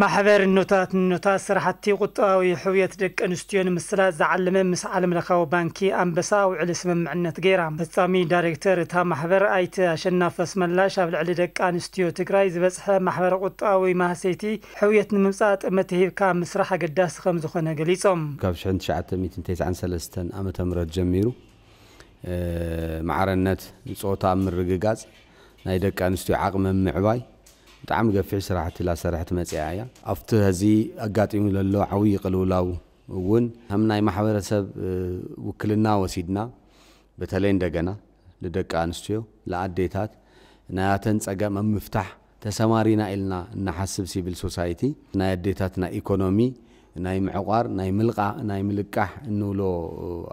ማሕበር ኖታት ኖታት ስራሕቲ ቁጠባዊ ሕውየት ደቂ ኣንስትዮ ንምስላጥ ዝዓለመ ምስ ዓለም ለካዊ ባንኪ ኣንበሳ ውዕሊ ስምምዕነት ገይራ ፈፃሚ ዳይሬክተር እታ ማሕበር ኣይተ ኣሸናፈ ኣስመላሽ ኣብ ልዕሊ ደቂ ኣንስትዮ ትግራይ ዝበፅሐ ማሕበር ቁጠባዊ ማህሰይቲ ሕውየት ንምምፃእ ጥመት ሂብካ ምስራሕ ኣገዳሲ ከም ዝኾነ ገሊፆም ካብ 1993 ዓ ም ጀሚሩ ማዕረነት ፆታ ኣብ ምርግጋፅ ናይ ደቂ ኣንስትዮ ዓቕሚ ምዕባይ ብጣዕሚ ገፊሕ ስራሕቲ ላ ሰርሕቲ መፅያ እያ ኣብቲ ህዚ ኣጋጢሙ ዘሎ ዓብዪ ቅልውላው እውን ከም ናይ ማሕበረሰብ ውክልና ወሲድና በተለይ እንደገና ንደቂ ኣንስትዮ ንኣዴታት ናያተን ፀገም ኣብ ምፍታሕ ተሰማሪና ኢልና እናሓስብ ሲቪል ሶሳይቲ ናይ ኣዴታት ናይ ኢኮኖሚ ናይ ምዕቋር ናይ ምልቃእ ናይ ምልቃሕ እንብሎ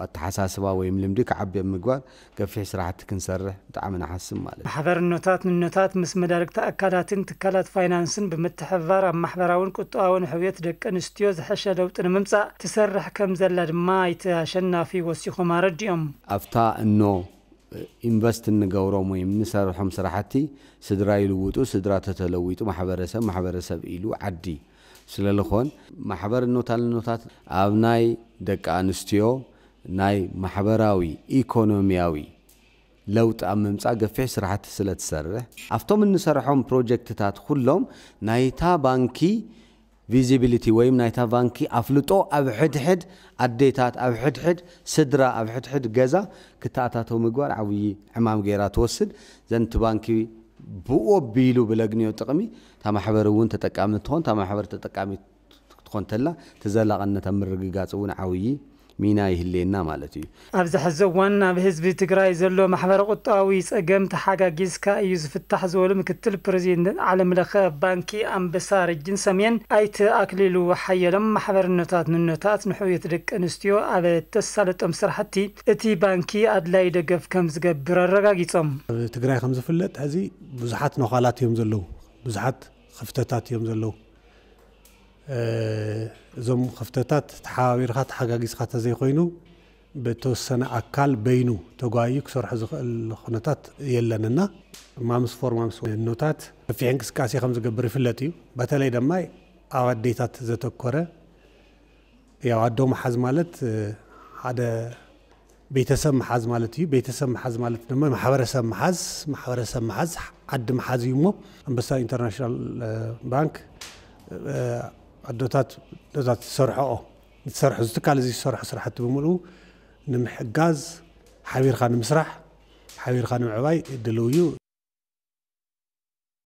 ኣተሓሳስባ ወይም ልምዲ ክዓቢ ኣብ ምግባር ገፊሕ ስራሕቲ ክንሰርሕ ብጣዕሚ ንሓስብ ማለት እዩ ማሕበርነታት ንኖታት ምስ መዳርግቲ ኣካላትን ትካላት ፋይናንስን ብምትሕባር ኣብ ማሕበራውን ቁጠባውን ሕውየት ደቂ ኣንስትዮ ዝሐሸ ለውጢ ንምምፃእ ትሰርሕ ከም ዘላ ድማ እቲ ኣሸናፊ ወሲኹም ኣረዲኦም ኣብታ እኖ ኢንቨስት እንገብሮም ወይም እንሰርሖም ስራሕቲ ስድራ ይልውጡ ስድራ ተተለዊጡ ማሕበረሰብ ማሕበረሰብ ኢሉ ዓዲ ስለ ማሕበር እኖታን እኖታት ኣብ ናይ ደቂ ኣንስትዮ ናይ ማሕበራዊ ኢኮኖምያዊ ለውጢ ኣብ ምምፃእ ገፊሕ ስራሕቲ ስለ ትሰርሕ ኣብቶም እንሰርሖም ፕሮጀክትታት ኩሎም ናይታ ባንኪ ቪዚቢሊቲ ወይም ናይታ ባንኪ ኣፍልጦ ኣብ ሕድሕድ ኣዴታት ኣብ ሕድሕድ ስድራ ኣብ ሕድሕድ ገዛ ክተኣታተው ምግባር ዓብዪ ሕማም ገይራ ትወስድ ዘንቲ ባንኪ ብኡ ኣቢሉ ብለግንዮ ጥቕሚ እታ ማሕበር እውን ተጠቃሚ እትኾን እታ ማሕበር ተጠቃሚ ክትኾን ተላ ተዘላቐነት ኣብ ምርግጋፅ እውን ዓብዪ مينايه اللينا مالتي أبزح الزوان بهزب تقرأي زلو محبر قطاوي سأقام تحاقا جيسكا يوسف التحزو لمكتل برزيند على ملخ بانكي أمبسار الجن سمين أيت أكليلو وحيلم محبر نوتات نوتات نحوية لك أنستيو على التسالة سرحتي إتي بانكي أدلاي دقف كمز قبر الرقاقي تم تقرأي خمزة فلت ازي بزحات نخالات يوم زلو بزحات خفتتات يوم زلو እዞም ክፍተታት ተሓባቢርካ ተሓጋጊዝካ ተዘይኮይኑ ብተወሰነ ኣካል በይኑ ተጓዩ ክሰርሖ ዝኽእል ኩነታት የለንና ማምስ ፎርማ ምስ ኖታት ሰፊሕ እንቅስቃሴ ከም ዝገብር ይፍለጥ እዩ በተለይ ድማ ኣብ ኣዴታት ዘተኮረ ያው ኣዶ መሓዝ ማለት ሓደ ቤተሰብ መሓዝ ማለት እዩ ቤተሰብ መሓዝ ማለት ድማ ማሕበረሰብ መሓዝ ማሕበረሰብ መሓዝ ዓዲ መሓዝ እዩ እሞ ኣንበሳ ኢንተርናሽናል ባንክ ኣዶታት ዶታት ዝሰርሐኦ ዝሰርሑ ዝትካል እዚ ዝሰርሖ ስራሕቲ ብምልኡ ንምሕጋዝ ሓቢርካ ንምስራሕ ሓቢርካ ንምዕባይ ድልው እዩ